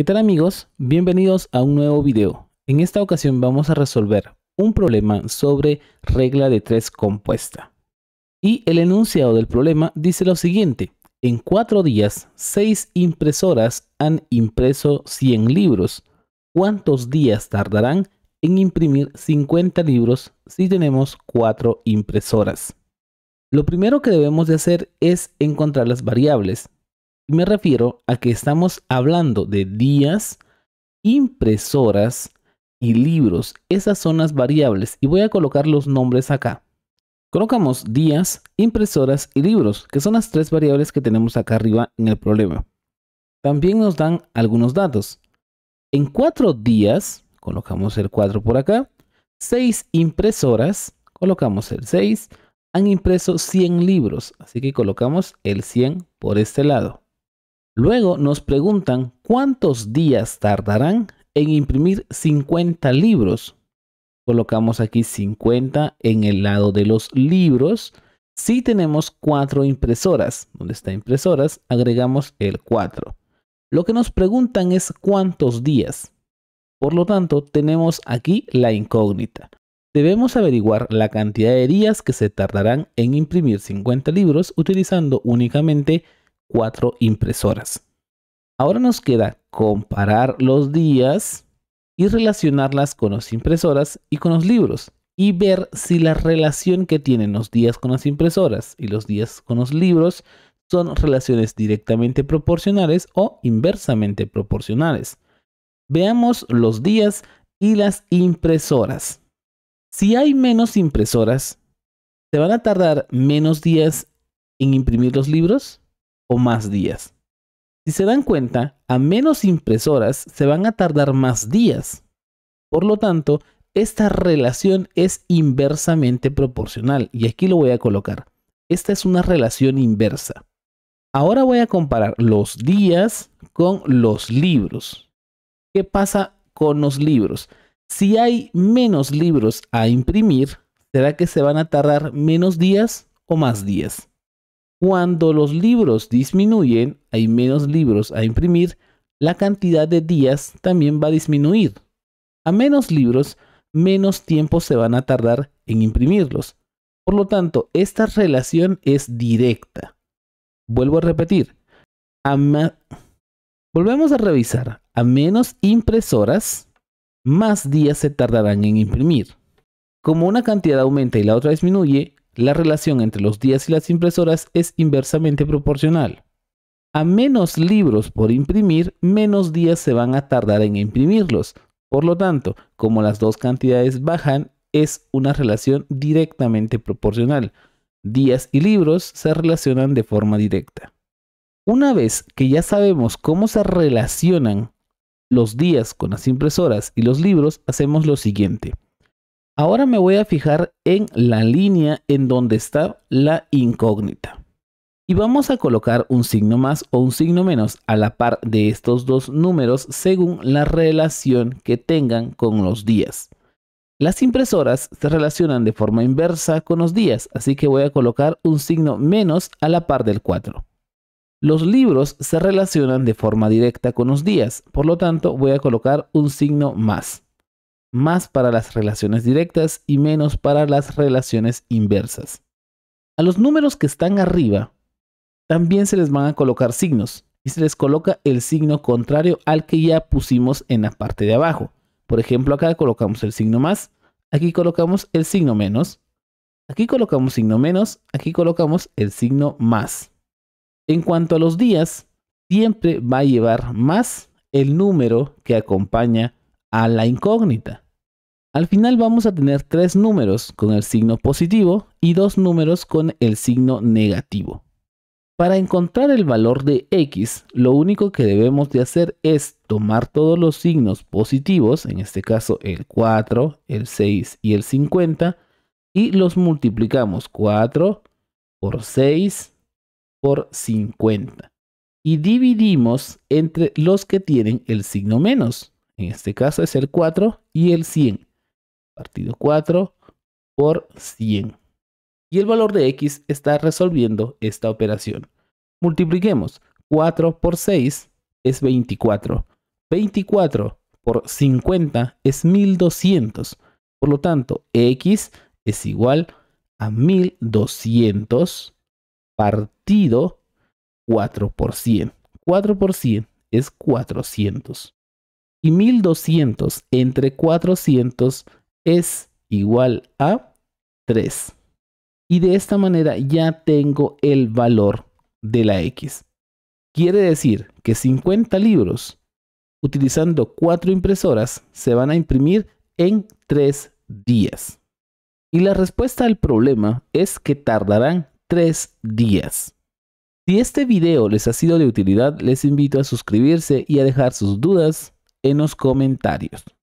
¿Qué tal amigos? Bienvenidos a un nuevo video. En esta ocasión vamos a resolver un problema sobre regla de tres compuesta. Y el enunciado del problema dice lo siguiente. En cuatro días, seis impresoras han impreso 100 libros. ¿Cuántos días tardarán en imprimir 50 libros si tenemos cuatro impresoras? Lo primero que debemos de hacer es encontrar las variables me refiero a que estamos hablando de días, impresoras y libros. Esas son las variables y voy a colocar los nombres acá. Colocamos días, impresoras y libros, que son las tres variables que tenemos acá arriba en el problema. También nos dan algunos datos. En cuatro días, colocamos el 4 por acá, seis impresoras, colocamos el 6, han impreso 100 libros, así que colocamos el 100 por este lado. Luego nos preguntan cuántos días tardarán en imprimir 50 libros. Colocamos aquí 50 en el lado de los libros. Si tenemos cuatro impresoras, donde está impresoras, agregamos el 4. Lo que nos preguntan es cuántos días. Por lo tanto, tenemos aquí la incógnita. Debemos averiguar la cantidad de días que se tardarán en imprimir 50 libros utilizando únicamente cuatro impresoras. Ahora nos queda comparar los días y relacionarlas con las impresoras y con los libros y ver si la relación que tienen los días con las impresoras y los días con los libros son relaciones directamente proporcionales o inversamente proporcionales. Veamos los días y las impresoras. Si hay menos impresoras, ¿se van a tardar menos días en imprimir los libros? más días. Si se dan cuenta, a menos impresoras se van a tardar más días. Por lo tanto, esta relación es inversamente proporcional y aquí lo voy a colocar. Esta es una relación inversa. Ahora voy a comparar los días con los libros. ¿Qué pasa con los libros? Si hay menos libros a imprimir, ¿será que se van a tardar menos días o más días? Cuando los libros disminuyen, hay menos libros a imprimir, la cantidad de días también va a disminuir. A menos libros, menos tiempo se van a tardar en imprimirlos. Por lo tanto, esta relación es directa. Vuelvo a repetir. Volvemos a revisar. A menos impresoras, más días se tardarán en imprimir. Como una cantidad aumenta y la otra disminuye, la relación entre los días y las impresoras es inversamente proporcional. A menos libros por imprimir, menos días se van a tardar en imprimirlos. Por lo tanto, como las dos cantidades bajan, es una relación directamente proporcional. Días y libros se relacionan de forma directa. Una vez que ya sabemos cómo se relacionan los días con las impresoras y los libros, hacemos lo siguiente. Ahora me voy a fijar en la línea en donde está la incógnita. Y vamos a colocar un signo más o un signo menos a la par de estos dos números según la relación que tengan con los días. Las impresoras se relacionan de forma inversa con los días, así que voy a colocar un signo menos a la par del 4. Los libros se relacionan de forma directa con los días, por lo tanto voy a colocar un signo más más para las relaciones directas y menos para las relaciones inversas. A los números que están arriba, también se les van a colocar signos y se les coloca el signo contrario al que ya pusimos en la parte de abajo. Por ejemplo, acá colocamos el signo más, aquí colocamos el signo menos, aquí colocamos signo menos, aquí colocamos el signo más. En cuanto a los días, siempre va a llevar más el número que acompaña a la incógnita. Al final vamos a tener tres números con el signo positivo y dos números con el signo negativo. Para encontrar el valor de x, lo único que debemos de hacer es tomar todos los signos positivos, en este caso el 4, el 6 y el 50, y los multiplicamos 4 por 6 por 50. Y dividimos entre los que tienen el signo menos, en este caso es el 4 y el 100 partido 4 por 100. Y el valor de x está resolviendo esta operación. Multipliquemos 4 por 6 es 24. 24 por 50 es 1200. Por lo tanto, x es igual a 1200 partido 4 por 100. 4 por 100 es 400. Y 1200 entre 400 es igual a 3. Y de esta manera ya tengo el valor de la X. Quiere decir que 50 libros utilizando 4 impresoras se van a imprimir en 3 días. Y la respuesta al problema es que tardarán 3 días. Si este video les ha sido de utilidad, les invito a suscribirse y a dejar sus dudas en los comentarios.